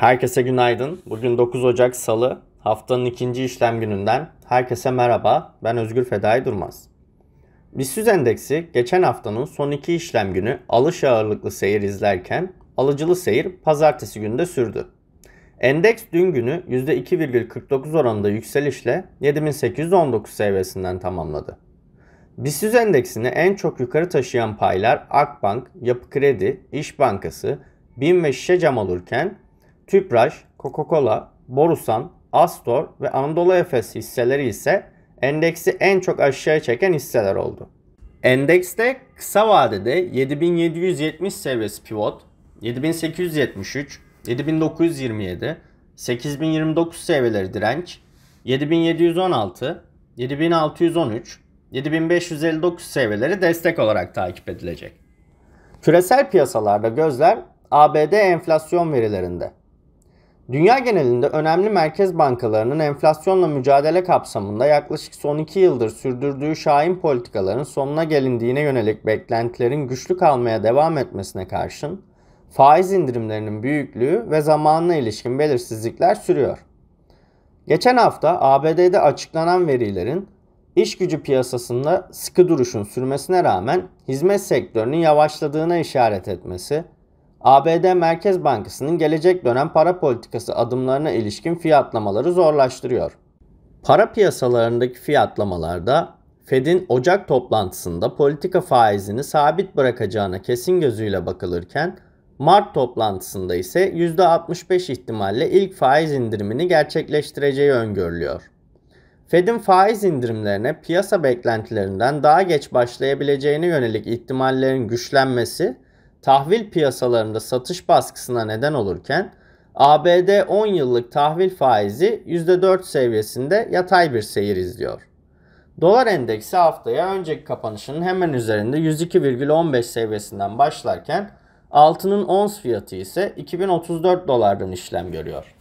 Herkese günaydın. Bugün 9 Ocak Salı, haftanın ikinci işlem gününden. Herkese merhaba, ben Özgür Fedai Durmaz. BIST endeksi geçen haftanın son iki işlem günü alış ağırlıklı seyir izlerken alıcılı seyir pazartesi günü sürdü. Endeks dün günü %2,49 oranında yükselişle 7819 seviyesinden tamamladı. BIST endeksini en çok yukarı taşıyan paylar Akbank, Yapı Kredi, İş Bankası, BİM ve Şişecam olurken Tüpraş, Coca-Cola, Borusan, Astor ve Anadolu Efes hisseleri ise endeksi en çok aşağıya çeken hisseler oldu. Endekste kısa vadede 7770 seviyesi pivot, 7873, 7927, 8029 seviyeleri direnç, 7716, 7613, 7559 seviyeleri destek olarak takip edilecek. Küresel piyasalarda gözler ABD enflasyon verilerinde. Dünya genelinde önemli merkez bankalarının enflasyonla mücadele kapsamında yaklaşık son 2 yıldır sürdürdüğü şahin politikaların sonuna gelindiğine yönelik beklentilerin güçlü kalmaya devam etmesine karşın faiz indirimlerinin büyüklüğü ve zamanına ilişkin belirsizlikler sürüyor. Geçen hafta ABD'de açıklanan verilerin iş gücü piyasasında sıkı duruşun sürmesine rağmen hizmet sektörünün yavaşladığına işaret etmesi ABD Merkez Bankası'nın gelecek dönem para politikası adımlarına ilişkin fiyatlamaları zorlaştırıyor. Para piyasalarındaki fiyatlamalarda Fed'in Ocak toplantısında politika faizini sabit bırakacağına kesin gözüyle bakılırken Mart toplantısında ise %65 ihtimalle ilk faiz indirimini gerçekleştireceği öngörülüyor. Fed'in faiz indirimlerine piyasa beklentilerinden daha geç başlayabileceğine yönelik ihtimallerin güçlenmesi tahvil piyasalarında satış baskısına neden olurken ABD 10 yıllık tahvil faizi %4 seviyesinde yatay bir seyir izliyor. Dolar endeksi haftaya önceki kapanışının hemen üzerinde 102,15 seviyesinden başlarken altının ons fiyatı ise 2034 dolardan işlem görüyor.